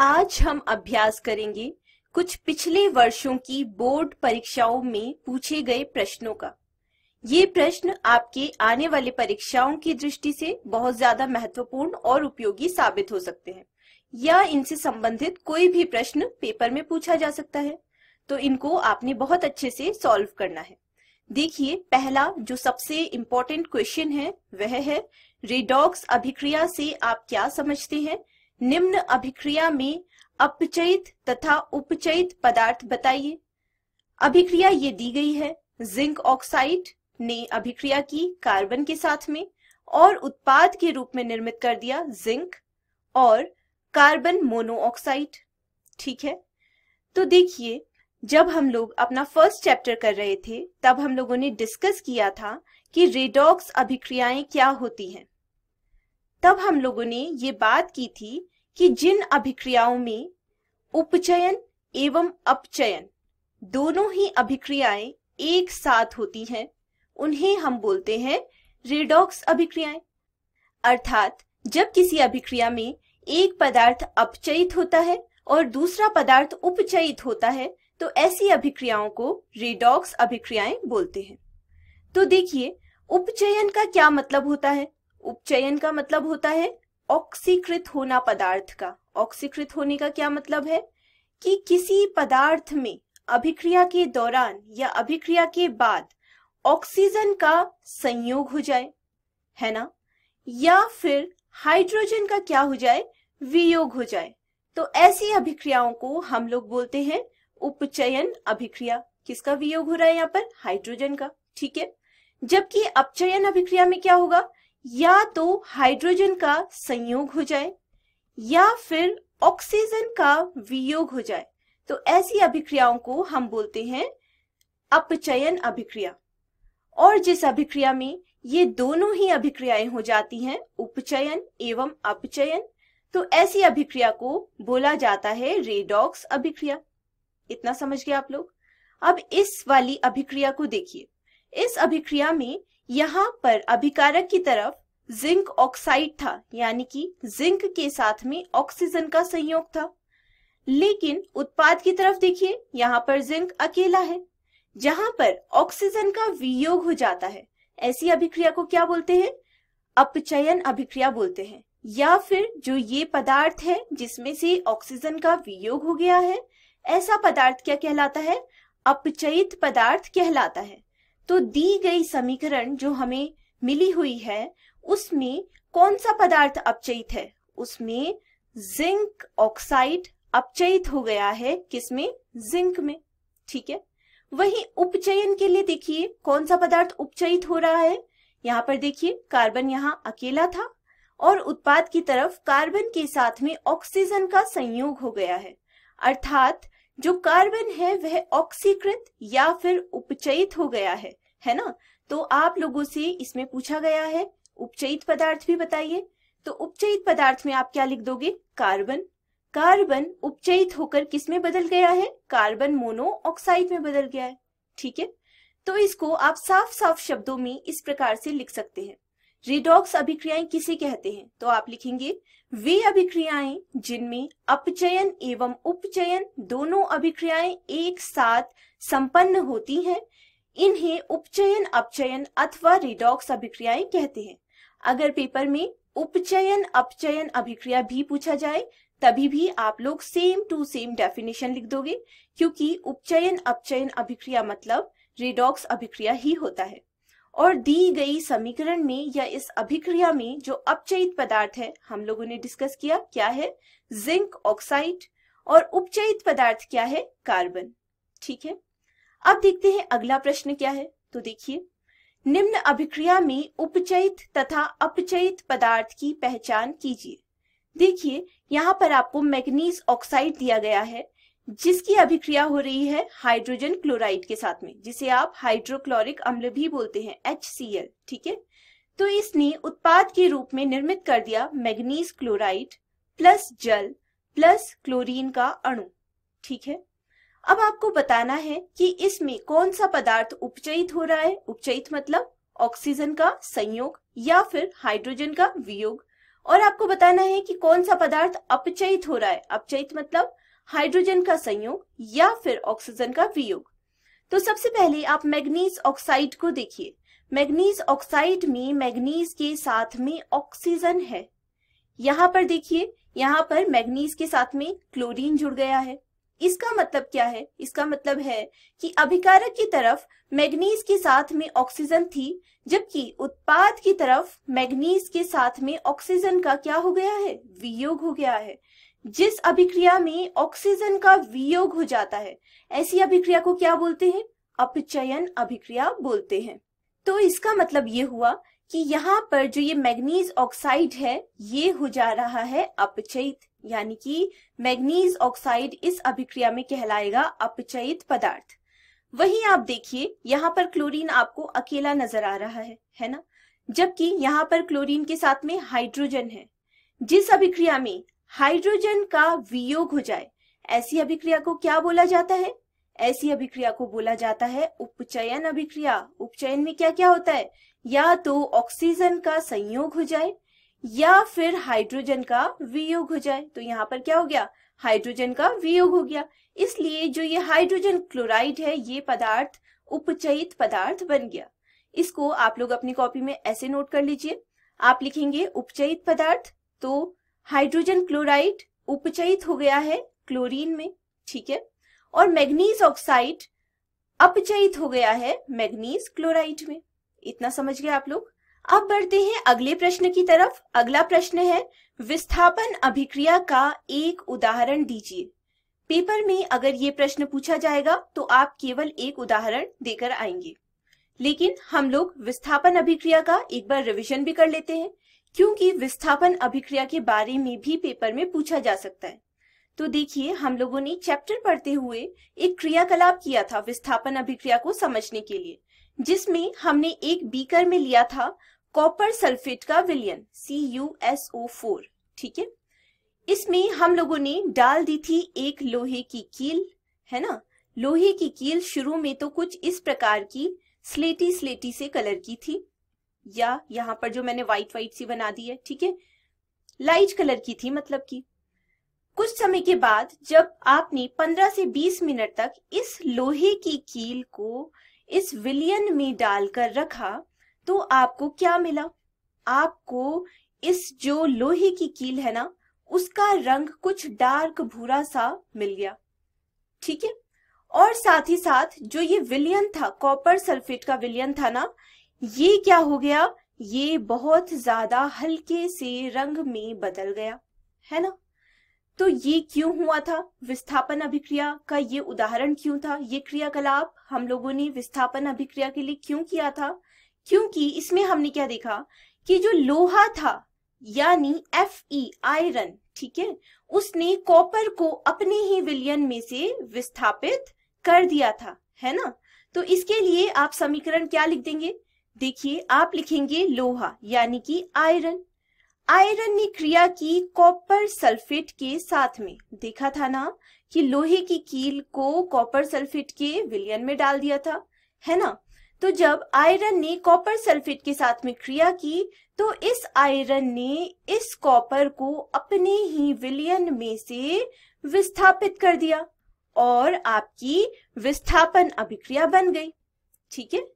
आज हम अभ्यास करेंगे कुछ पिछले वर्षों की बोर्ड परीक्षाओं में पूछे गए प्रश्नों का ये प्रश्न आपके आने वाले परीक्षाओं की दृष्टि से बहुत ज्यादा महत्वपूर्ण और उपयोगी साबित हो सकते हैं या इनसे संबंधित कोई भी प्रश्न पेपर में पूछा जा सकता है तो इनको आपने बहुत अच्छे से सॉल्व करना है देखिए पहला जो सबसे इम्पोर्टेंट क्वेश्चन है वह है रेडॉक्स अभिक्रिया से आप क्या समझते हैं निम्न अभिक्रिया में अपचयित तथा उपचयित पदार्थ बताइए अभिक्रिया ये दी गई है जिंक ऑक्साइड ने अभिक्रिया की कार्बन के साथ में और उत्पाद के रूप में निर्मित कर दिया जिंक और कार्बन मोनोऑक्साइड ठीक है तो देखिए जब हम लोग अपना फर्स्ट चैप्टर कर रहे थे तब हम लोगों ने डिस्कस किया था कि रेडॉक्स अभिक्रियाएं क्या होती हैं तब हम लोगों ने ये बात की थी कि जिन अभिक्रियाओं में उपचयन एवं अपचयन दोनों ही अभिक्रियाएं एक साथ होती हैं उन्हें हम बोलते हैं रेडॉक्स अभिक्रियाएं अर्थात जब किसी अभिक्रिया में एक पदार्थ अपचयित होता है और दूसरा पदार्थ उपचयित होता है तो ऐसी अभिक्रियाओं को रेडॉक्स अभिक्रियाएं बोलते हैं तो देखिए उपचयन का क्या मतलब होता है उपचयन का मतलब होता है ऑक्सीकृत होना पदार्थ का ऑक्सीकृत होने का क्या मतलब है कि किसी पदार्थ में अभिक्रिया के दौरान या अभिक्रिया के बाद ऑक्सीजन का संयोग हो जाए है ना या फिर हाइड्रोजन का क्या हो जाए वियोग हो जाए तो ऐसी अभिक्रियाओं को हम लोग बोलते हैं उपचयन अभिक्रिया किसका वियोग हो रहा है यहाँ पर हाइड्रोजन का ठीक है जबकि अपचयन अभिक्रिया में क्या होगा या तो हाइड्रोजन का संयोग हो जाए या फिर ऑक्सीजन का वियोग हो जाए तो ऐसी अभिक्रियाओं को हम बोलते हैं अपचयन अभिक्रिया और जिस अभिक्रिया में ये दोनों ही अभिक्रियाएं हो जाती हैं उपचयन एवं अपचयन तो ऐसी अभिक्रिया को बोला जाता है रेडॉक्स अभिक्रिया इतना समझ गए आप लोग अब इस वाली अभिक्रिया को देखिए इस अभिक्रिया में यहाँ पर अभिकारक की तरफ जिंक ऑक्साइड था यानी कि जिंक के साथ में ऑक्सीजन का संयोग था लेकिन उत्पाद की तरफ देखिए यहाँ पर जिंक अकेला है जहां पर ऑक्सीजन का वियोग हो जाता है ऐसी अभिक्रिया को क्या बोलते हैं अपचयन अभिक्रिया बोलते हैं या फिर जो ये पदार्थ है जिसमें से ऑक्सीजन का वियोग हो गया है ऐसा पदार्थ क्या कहलाता है अपचयित पदार्थ कहलाता है तो दी गई समीकरण जो हमें मिली हुई है उसमें कौन सा पदार्थ अपचयित है उसमें जिंक ऑक्साइड अपचयित हो गया है किसमें जिंक में ठीक है वही उपचयन के लिए देखिए कौन सा पदार्थ उपचयित हो रहा है यहाँ पर देखिए कार्बन यहाँ अकेला था और उत्पाद की तरफ कार्बन के साथ में ऑक्सीजन का संयोग हो गया है अर्थात जो कार्बन है वह ऑक्सीकृत या फिर उपचयित हो गया है है ना तो आप लोगों से इसमें पूछा गया है उपचयित पदार्थ भी बताइए तो उपचयित पदार्थ में आप क्या लिख दोगे कार्बन कार्बन उपचयित होकर किस में बदल गया है कार्बन मोनोऑक्साइड में बदल गया है ठीक है तो इसको आप साफ साफ शब्दों में इस प्रकार से लिख सकते हैं रिडॉक्स अभिक्रियाएं किसे कहते हैं तो आप लिखेंगे वे अभिक्रियाएं जिनमें अपचयन एवं उपचयन दोनों अभिक्रियाएं एक साथ संपन्न होती हैं इन्हें उपचयन अपचयन अथवा रिडॉक्स अभिक्रियाएं कहते हैं अगर पेपर में उपचयन अपचयन अभिक्रिया भी पूछा जाए तभी भी आप लोग सेम टू सेम डेफिनेशन लिख दोगे क्योंकि उपचयन अपचयन अभिक्रिया मतलब रिडॉक्स अभिक्रिया ही होता है और दी गई समीकरण में या इस अभिक्रिया में जो अपचयित पदार्थ है हम लोगों ने डिस्कस किया क्या है जिंक ऑक्साइड और उपचयित पदार्थ क्या है कार्बन ठीक है अब देखते हैं अगला प्रश्न क्या है तो देखिए निम्न अभिक्रिया में उपचयित तथा अपचयित पदार्थ की पहचान कीजिए देखिए यहाँ पर आपको मैग्नीज ऑक्साइड दिया गया है जिसकी अभिक्रिया हो रही है हाइड्रोजन क्लोराइड के साथ में जिसे आप हाइड्रोक्लोरिक अम्ल भी बोलते हैं एच ठीक है तो इसने उत्पाद के रूप में निर्मित कर दिया मैग्नीज क्लोराइड प्लस जल प्लस क्लोरीन का अणु ठीक है अब आपको बताना है कि इसमें कौन सा पदार्थ उपचयित हो रहा है उपचयित मतलब ऑक्सीजन का संयोग या फिर हाइड्रोजन का वियोग और आपको बताना है कि कौन सा पदार्थ अपचयित हो रहा है अपचयित मतलब हाइड्रोजन का संयोग या फिर ऑक्सीजन का वियोग तो सबसे पहले आप मैग्नीज ऑक्साइड को देखिए मैग्नीज ऑक्साइड में मैग्नीज के साथ में ऑक्सीजन है यहाँ पर देखिए यहाँ पर मैग्नीज के साथ में क्लोरीन जुड़ गया है इसका मतलब क्या है इसका मतलब है कि अभिकारक की तरफ मैग्नीज के साथ में ऑक्सीजन थी जबकि उत्पाद की तरफ मैग्नीज के साथ में ऑक्सीजन का क्या हो गया है वियोग हो गया है जिस अभिक्रिया में ऑक्सीजन का वियोग हो जाता है ऐसी अभिक्रिया को क्या बोलते हैं अपचयन अभिक्रिया बोलते हैं तो इसका मतलब ये हुआ कि यहाँ पर जो ये मैग्नीज ऑक्साइड है ये हो जा रहा है अपचयित यानी कि मैग्नीज ऑक्साइड इस अभिक्रिया में कहलाएगा अपचयित पदार्थ वहीं आप देखिए यहाँ पर क्लोरीन आपको अकेला नजर आ रहा है है ना जबकि यहाँ पर क्लोरीन के साथ में हाइड्रोजन है जिस अभिक्रिया में हाइड्रोजन का वियोग हो जाए ऐसी अभिक्रिया को क्या बोला जाता है ऐसी अभिक्रिया को बोला जाता है उपचयन अभिक्रिया उपचयन में क्या क्या होता है या तो ऑक्सीजन का संयोग हो जाए या फिर हाइड्रोजन का वियोग हो जाए तो यहाँ पर क्या हो गया हाइड्रोजन का वियोग हो गया इसलिए जो ये हाइड्रोजन क्लोराइड है ये पदार्थ उपचयित पदार्थ बन गया इसको आप लोग अपनी कॉपी में ऐसे नोट कर लीजिए आप लिखेंगे उपचयित पदार्थ तो हाइड्रोजन क्लोराइड उपचयित हो गया है क्लोरीन में ठीक है और मैग्नीज ऑक्साइड अपचयित हो गया है मैग्नीज क्लोराइड में इतना समझ गए आप लोग अब बढ़ते हैं अगले प्रश्न की तरफ अगला प्रश्न है विस्थापन अभिक्रिया का एक उदाहरण दीजिए पेपर में अगर ये प्रश्न पूछा जाएगा तो आप केवल एक उदाहरण देकर आएंगे लेकिन हम लोग विस्थापन अभिक्रिया का एक बार रिवीजन भी कर लेते हैं क्योंकि विस्थापन अभिक्रिया के बारे में भी पेपर में पूछा जा सकता है तो देखिए हम लोगों ने चैप्टर पढ़ते हुए एक क्रियाकलाप किया था विस्थापन अभिक्रिया को समझने के लिए जिसमें हमने एक बीकर में लिया था कॉपर सल्फेट का विलियन C U S O four ठीक है इसमें हम लोगों ने डाल दी थी एक लोहे की कील है ना लोहे की कील शुरू में तो कुछ इस प्रकार की स्लेटी स्लेटी से कलर की थी या यहाँ पर जो मैंने व्हाइट व्हाइट सी बना दी है ठीक है लाइट कलर की थी मतलब की कुछ समय के बाद जब आपने 15 से 20 मिनट तक इस लोहे की कील को इस विलियन में डालकर रखा तो आपको क्या मिला आपको इस जो लोहे की कील है ना उसका रंग कुछ डार्क भूरा सा मिल गया ठीक है और साथ ही साथ जो ये विलियन था कॉपर सल्फेट का विलियन था ना ये क्या हो गया ये बहुत ज्यादा हल्के से रंग में बदल गया है ना तो ये क्यों हुआ था विस्थापन अभिक्रिया का ये उदाहरण क्यों था ये क्रियाकलाप हम लोगों ने विस्थापन अभिक्रिया के लिए क्यों किया था क्योंकि इसमें हमने क्या देखा कि जो लोहा था यानी एफ ई आयरन ठीक है उसने कॉपर को अपने ही विलयन में से विस्थापित कर दिया था है ना तो इसके लिए आप समीकरण क्या लिख देंगे देखिए आप लिखेंगे लोहा यानी कि आयरन आयरन ने क्रिया की कॉपर सल्फेट के साथ में देखा था ना कि लोहे की कील को कॉपर सल्फेट के विलयन में डाल दिया था है ना तो जब आयरन ने कॉपर सल्फेट के साथ में क्रिया की तो इस आयरन ने इस कॉपर को अपने ही विलयन में से विस्थापित कर दिया और आपकी विस्थापन अभिक्रिया बन गई ठीक है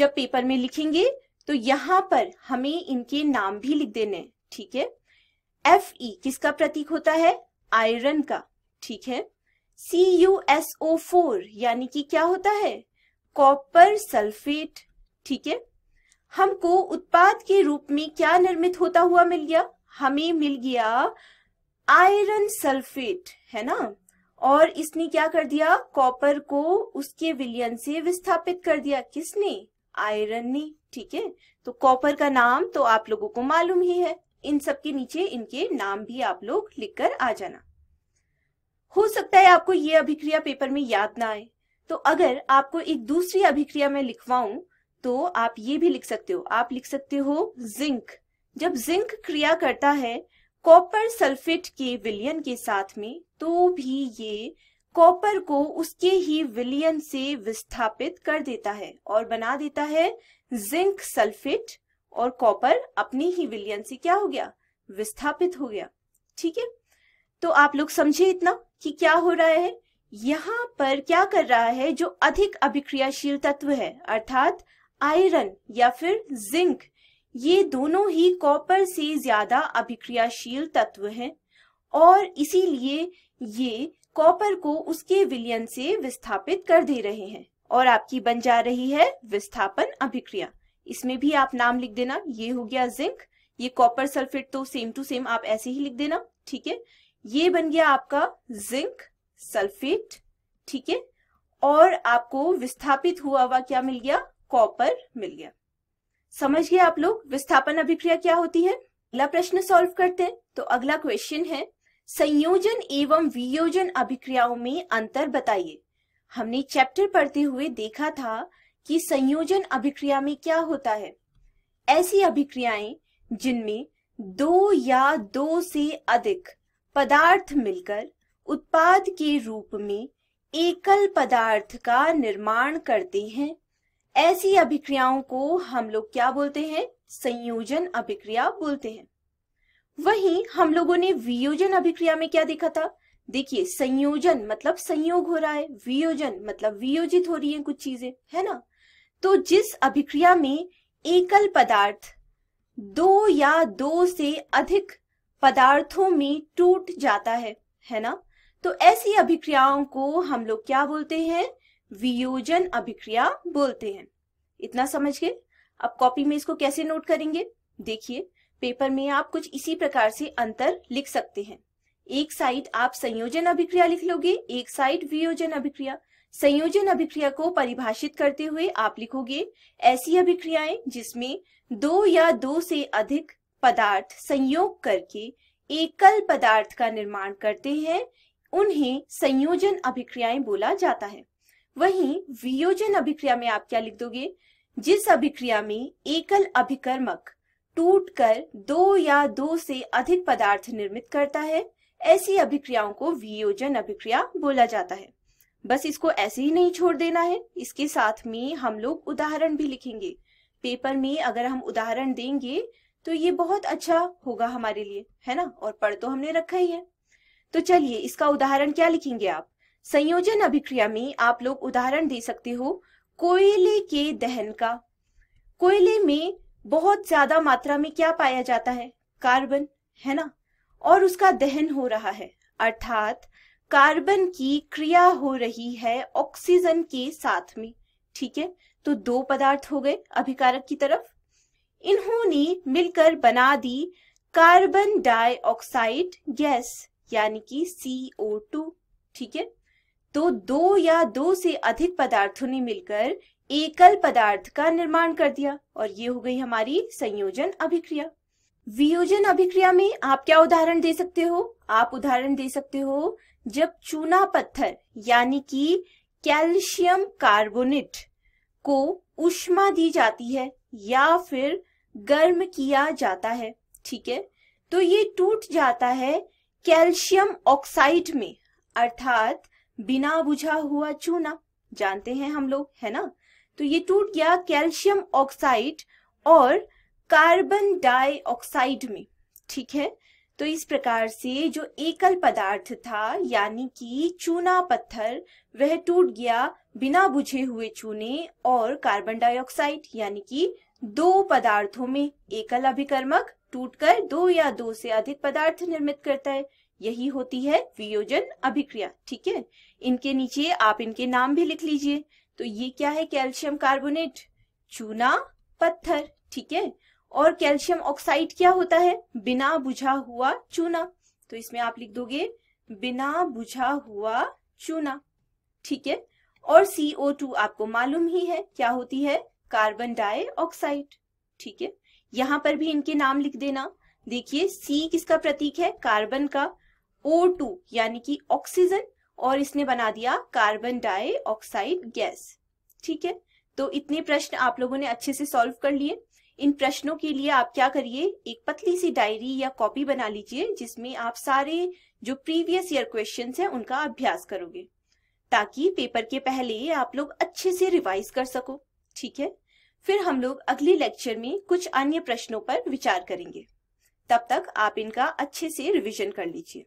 जब पेपर में लिखेंगे तो यहाँ पर हमें इनके नाम भी लिख देने ठीक है एफ ई किसका प्रतीक होता है आयरन का ठीक है C U S O four यानी कि क्या होता है कॉपर सल्फेट ठीक है हमको उत्पाद के रूप में क्या निर्मित होता हुआ मिल गया हमें मिल गया आयरन सल्फेट है ना और इसने क्या कर दिया कॉपर को उसके विलियन से विस्थापित कर दिया किसने आयरन ने ठीक है तो कॉपर का नाम तो आप लोगों को मालूम ही है इन सब के नीचे इनके नाम भी आप लोग लिखकर आ जाना हो सकता है आपको ये अभिक्रिया पेपर में याद ना आए तो अगर आपको एक दूसरी अभिक्रिया में लिखवाऊं तो आप ये भी लिख सकते हो आप लिख सकते हो जिंक जब जिंक क्रिया करता है कॉपर सल्फेट के विलियन के साथ में तो भी ये कॉपर को उसके ही विलियन से विस्थापित कर देता है और बना देता है जिंक सल्फेट और कॉपर अपने ही विलियन से क्या हो गया विस्थापित हो गया ठीक है तो आप लोग समझे इतना कि क्या हो रहा है यहाँ पर क्या कर रहा है जो अधिक अभिक्रियाशील तत्व है अर्थात आयरन या फिर जिंक ये दोनों ही कॉपर से ज्यादा अभिक्रियाशील तत्व हैं और इसीलिए ये कॉपर को उसके विलयन से विस्थापित कर दे रहे हैं और आपकी बन जा रही है विस्थापन अभिक्रिया इसमें भी आप नाम लिख देना ये हो गया जिंक ये कॉपर सल्फेट तो सेम टू सेम आप ऐसे ही लिख देना ठीक है ये बन गया आपका जिंक सल्फेट ठीक है और आपको विस्थापित हुआ हुआ क्या मिल गया कॉपर मिल गया समझ गए आप लोग विस्थापन अभिक्रिया क्या होती है अगला प्रश्न सॉल्व करते हैं तो अगला क्वेश्चन है संयोजन एवं वियोजन अभिक्रियाओं में अंतर बताइए हमने चैप्टर पढ़ते हुए देखा था कि संयोजन अभिक्रिया में क्या होता है ऐसी अभिक्रियाएं जिनमें दो या दो से अधिक पदार्थ मिलकर उत्पाद के रूप में एकल पदार्थ का निर्माण करते हैं ऐसी अभिक्रियाओं को हम लोग क्या बोलते हैं संयोजन अभिक्रिया बोलते हैं वहीं हम लोगों ने वियोजन अभिक्रिया में क्या देखा था देखिए संयोजन मतलब संयोग हो रहा है वियोजन मतलब वियोजित हो रही है कुछ चीजें है ना तो जिस अभिक्रिया में एकल पदार्थ दो या दो से अधिक पदार्थों में टूट जाता है है ना तो ऐसी अभिक्रियाओं को हम लोग क्या बोलते हैं वियोजन अभिक्रिया बोलते हैं इतना समझ गए अब कॉपी में इसको कैसे नोट करेंगे देखिए पेपर में आप कुछ इसी प्रकार से अंतर लिख सकते हैं एक साइड आप संयोजन अभिक्रिया लिख लोगे एक साइड वियोजन अभिक्रिया संयोजन अभिक्रिया को परिभाषित करते हुए आप लिखोगे ऐसी अभिक्रियाएं जिसमें दो या दो से अधिक पदार्थ संयोग करके एकल पदार्थ का निर्माण करते हैं उन्हें संयोजन अभिक्रियाएं बोला जाता है वहीं वियोजन अभिक्रिया में आप क्या लिख दोगे जिस अभिक्रिया में एकल अभिकर्मक टूटकर दो या दो से अधिक पदार्थ निर्मित करता है ऐसी अभिक्रियाओं को वियोजन अभिक्रिया बोला जाता है बस इसको ऐसे ही नहीं छोड़ देना है इसके साथ में हम लोग उदाहरण भी लिखेंगे पेपर में अगर हम उदाहरण देंगे तो ये बहुत अच्छा होगा हमारे लिए है ना और पढ़ तो हमने रखा ही है तो चलिए इसका उदाहरण क्या लिखेंगे आप संयोजन अभिक्रिया में आप लोग उदाहरण दे सकते हो कोयले के दहन का कोयले में बहुत ज्यादा मात्रा में क्या पाया जाता है कार्बन है ना और उसका दहन हो रहा है अर्थात कार्बन की क्रिया हो रही है ऑक्सीजन के साथ में ठीक है तो दो पदार्थ हो गए अभिकारक की तरफ इन्होंने मिलकर बना दी कार्बन डाइऑक्साइड गैस यानी कि CO2 ठीक है तो दो या दो से अधिक पदार्थों ने मिलकर एकल पदार्थ का निर्माण कर दिया और ये हो गई हमारी संयोजन अभिक्रिया वियोजन अभिक्रिया में आप क्या उदाहरण दे सकते हो आप उदाहरण दे सकते हो जब चूना पत्थर यानी कि कैल्शियम कार्बोनेट को उष्मा दी जाती है या फिर गर्म किया जाता है ठीक है तो ये टूट जाता है कैल्शियम ऑक्साइड में अर्थात बिना बुझा हुआ चूना जानते हैं हम लोग है ना तो ये टूट गया कैल्शियम ऑक्साइड और कार्बन डाइऑक्साइड में ठीक है तो इस प्रकार से जो एकल पदार्थ था यानी कि चूना पत्थर वह टूट गया बिना बुझे हुए चूने और कार्बन डाइऑक्साइड यानी कि दो पदार्थों में एकल अभिकर्मक टूटकर दो या दो से अधिक पदार्थ निर्मित करता है यही होती है वियोजन अभिक्रिया ठीक है इनके नीचे आप इनके नाम भी लिख लीजिए तो ये क्या है कैल्शियम कार्बोनेट चूना पत्थर ठीक है और कैल्शियम ऑक्साइड क्या होता है बिना बुझा हुआ चूना तो इसमें आप लिख दोगे बिना बुझा हुआ चूना ठीक है और CO2 आपको मालूम ही है क्या होती है कार्बन डाइऑक्साइड ठीक है यहाँ पर भी इनके नाम लिख देना देखिए सी किसका प्रतीक है कार्बन का ओ टू यानी कि ऑक्सीजन और इसने बना दिया कार्बन डाइऑक्साइड गैस ठीक है तो इतने प्रश्न आप लोगों ने अच्छे से सॉल्व कर लिए इन प्रश्नों के लिए आप क्या करिए एक पतली सी डायरी या कॉपी बना लीजिए जिसमें आप सारे जो प्रीवियस ईयर क्वेश्चन है उनका अभ्यास करोगे ताकि पेपर के पहले आप लोग अच्छे से रिवाइज कर सको ठीक है फिर हम लोग अगले लेक्चर में कुछ अन्य प्रश्नों पर विचार करेंगे तब तक आप इनका अच्छे से रिवीजन कर लीजिए